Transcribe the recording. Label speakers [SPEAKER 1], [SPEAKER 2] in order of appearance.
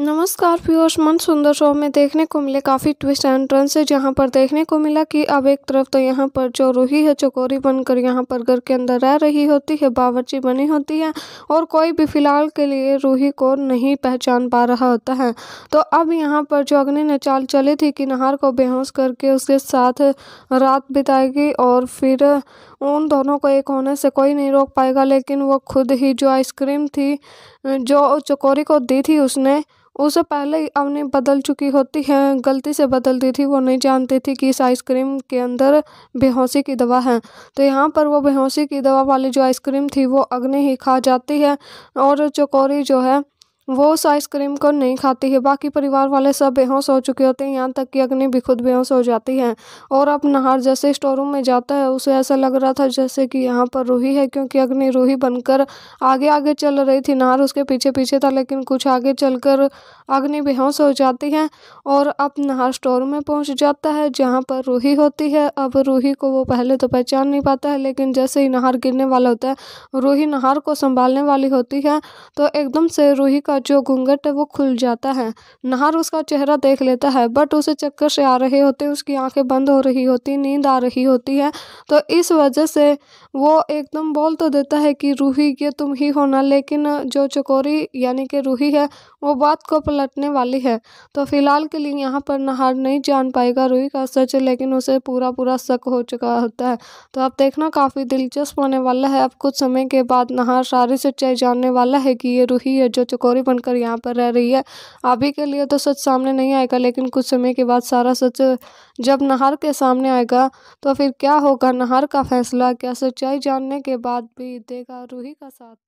[SPEAKER 1] नमस्कार पीयूष मन सुंदर शो में देखने को मिले काफ़ी ट्विस्ट एंड रन से जहाँ पर देखने को मिला कि अब एक तरफ तो यहाँ पर जो रूही है चकोरी बनकर यहाँ पर घर के अंदर रह रही होती है बावर्ची बनी होती है और कोई भी फिलहाल के लिए रूही को नहीं पहचान पा रहा होता है तो अब यहाँ पर जो अग्नि ने चाल चली थी कि नहार को बेहोश करके उसके साथ रात बिताएगी और फिर उन दोनों को एक होने से कोई नहीं रोक पाएगा लेकिन वो खुद ही जो आइसक्रीम थी जो चकोरी को दी थी उसने उसे पहले ही अपनी बदल चुकी होती है गलती से बदल दी थी वो नहीं जानती थी कि इस आइसक्रीम के अंदर बेहोशी की दवा है तो यहाँ पर वो बेहोशी की दवा वाली जो आइसक्रीम थी वो अग्नि ही खा जाती है और चकोरी जो है वो उस आइसक्रीम को नहीं खाती है बाकी परिवार वाले सब बेहोश हो चुके होते हैं यहाँ तक कि अग्नि भी खुद बेहोश हो जाती है और अब नहार जैसे स्टोर रूम में जाता है उसे ऐसा लग रहा था जैसे कि यहाँ पर रूही है क्योंकि अग्नि रूही बनकर आगे आगे चल रही थी नहार उसके पीछे पीछे था लेकिन कुछ आगे चलकर अग्नि बेहोश हो जाती है और अब नहार स्टोर में पहुँच जाता है जहाँ पर रूही होती है अब रूही को वो पहले तो पहचान नहीं पाता है लेकिन जैसे ही नहार गिरने वाला होता है रूही नहार को संभालने वाली होती है तो एकदम से रूही का का जो घूंघट है वो खुल जाता है नाहर उसका चेहरा देख लेता है बट उसे चक्कर से आ रहे होते उसकी आंखें बंद हो रही होती नींद आ रही होती है तो इस वजह से वो एकदम बोल तो देता है कि रूही ये तुम ही होना लेकिन जो चकोरी यानी कि रूही है वो बात को पलटने वाली है तो फिलहाल के लिए यहाँ पर नहार नहीं जान पाएगा रूही का सच लेकिन उसे पूरा पूरा शक हो चुका होता है तो अब देखना काफ़ी दिलचस्प होने वाला है अब कुछ समय के बाद नहार सारी सच्चाई जानने वाला है कि ये रूही है जो चकोरी बनकर यहाँ पर रह रही है अभी के लिए तो सच सामने नहीं आएगा लेकिन कुछ समय के बाद सारा सच जब नहार के सामने आएगा तो फिर क्या होगा नहार का फैसला क्या सच सच्चाई जानने के बाद भी देगा रूही का साथ